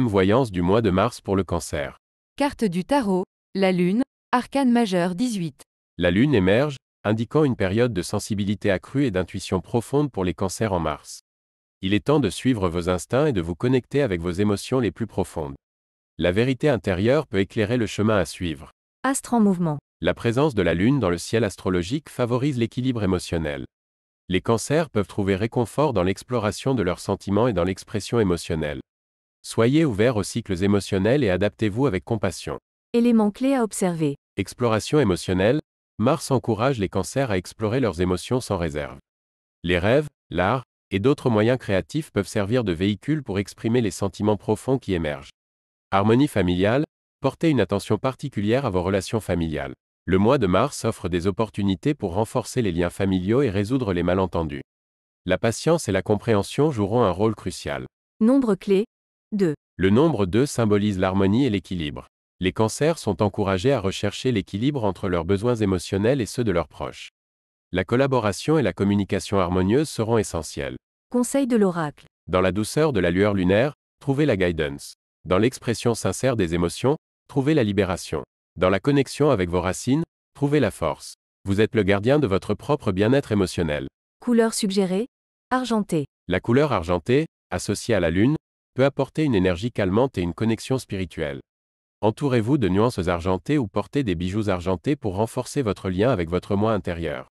voyance du mois de mars pour le cancer. Carte du tarot, la Lune, arcane majeur 18. La Lune émerge, indiquant une période de sensibilité accrue et d'intuition profonde pour les cancers en mars. Il est temps de suivre vos instincts et de vous connecter avec vos émotions les plus profondes. La vérité intérieure peut éclairer le chemin à suivre. Astre en mouvement. La présence de la Lune dans le ciel astrologique favorise l'équilibre émotionnel. Les cancers peuvent trouver réconfort dans l'exploration de leurs sentiments et dans l'expression émotionnelle. Soyez ouverts aux cycles émotionnels et adaptez-vous avec compassion. Éléments clés à observer. Exploration émotionnelle. Mars encourage les cancers à explorer leurs émotions sans réserve. Les rêves, l'art, et d'autres moyens créatifs peuvent servir de véhicule pour exprimer les sentiments profonds qui émergent. Harmonie familiale, portez une attention particulière à vos relations familiales. Le mois de mars offre des opportunités pour renforcer les liens familiaux et résoudre les malentendus. La patience et la compréhension joueront un rôle crucial. Nombre clé, 2. Le nombre 2 symbolise l'harmonie et l'équilibre. Les cancers sont encouragés à rechercher l'équilibre entre leurs besoins émotionnels et ceux de leurs proches. La collaboration et la communication harmonieuse seront essentielles. Conseil de l'oracle. Dans la douceur de la lueur lunaire, trouvez la guidance. Dans l'expression sincère des émotions, trouvez la libération. Dans la connexion avec vos racines, trouvez la force. Vous êtes le gardien de votre propre bien-être émotionnel. Couleur suggérée Argentée. La couleur argentée, associée à la lune, peut apporter une énergie calmante et une connexion spirituelle. Entourez-vous de nuances argentées ou portez des bijoux argentés pour renforcer votre lien avec votre moi intérieur.